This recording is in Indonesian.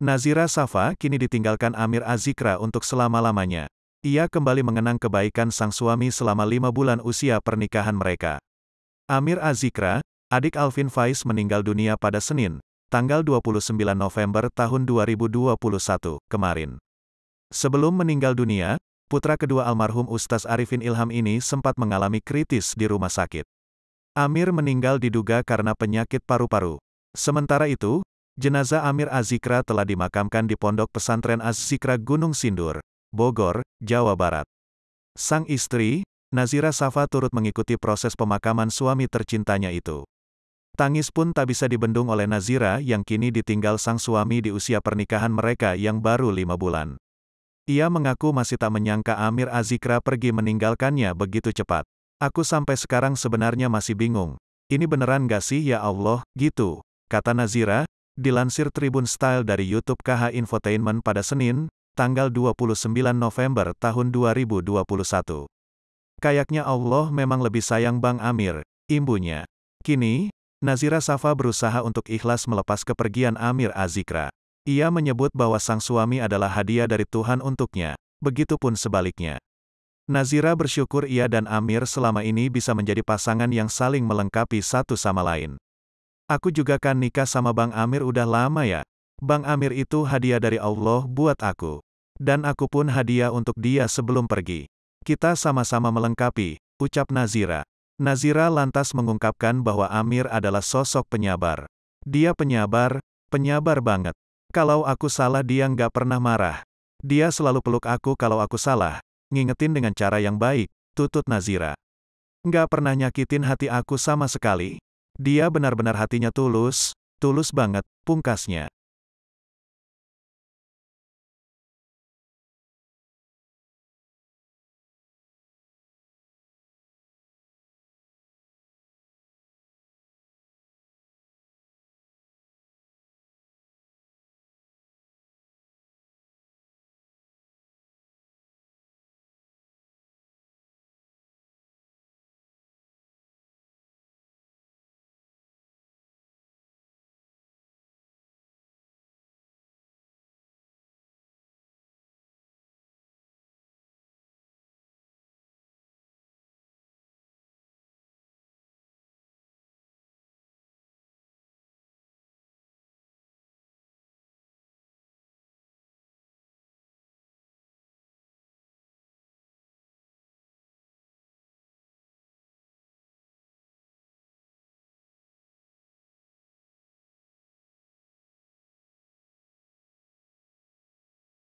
Nazira Safa kini ditinggalkan Amir Azikra untuk selama-lamanya. Ia kembali mengenang kebaikan sang suami selama lima bulan usia pernikahan mereka. Amir Azikra, adik Alvin Faiz meninggal dunia pada Senin, tanggal 29 November tahun 2021, kemarin. Sebelum meninggal dunia, putra kedua almarhum Ustaz Arifin Ilham ini sempat mengalami kritis di rumah sakit. Amir meninggal diduga karena penyakit paru-paru. Sementara itu, Jenazah Amir Azikra telah dimakamkan di Pondok Pesantren Azikra Gunung Sindur, Bogor, Jawa Barat. Sang istri, Nazira Safa turut mengikuti proses pemakaman suami tercintanya itu. Tangis pun tak bisa dibendung oleh Nazira yang kini ditinggal sang suami di usia pernikahan mereka yang baru lima bulan. Ia mengaku masih tak menyangka Amir Azikra pergi meninggalkannya begitu cepat. Aku sampai sekarang sebenarnya masih bingung. Ini beneran gak sih ya Allah, gitu, kata Nazira, Dilansir Tribun Style dari YouTube KH Infotainment pada Senin, tanggal 29 November tahun 2021. Kayaknya Allah memang lebih sayang Bang Amir, imbunya. Kini, Nazira Safa berusaha untuk ikhlas melepas kepergian Amir Azikra. Ia menyebut bahwa sang suami adalah hadiah dari Tuhan untuknya, begitupun sebaliknya. Nazira bersyukur ia dan Amir selama ini bisa menjadi pasangan yang saling melengkapi satu sama lain. Aku juga kan nikah sama Bang Amir udah lama ya. Bang Amir itu hadiah dari Allah buat aku. Dan aku pun hadiah untuk dia sebelum pergi. Kita sama-sama melengkapi, ucap Nazira. Nazira lantas mengungkapkan bahwa Amir adalah sosok penyabar. Dia penyabar, penyabar banget. Kalau aku salah dia nggak pernah marah. Dia selalu peluk aku kalau aku salah, ngingetin dengan cara yang baik, tutut Nazira. Nggak pernah nyakitin hati aku sama sekali. Dia benar-benar hatinya tulus, tulus banget, pungkasnya.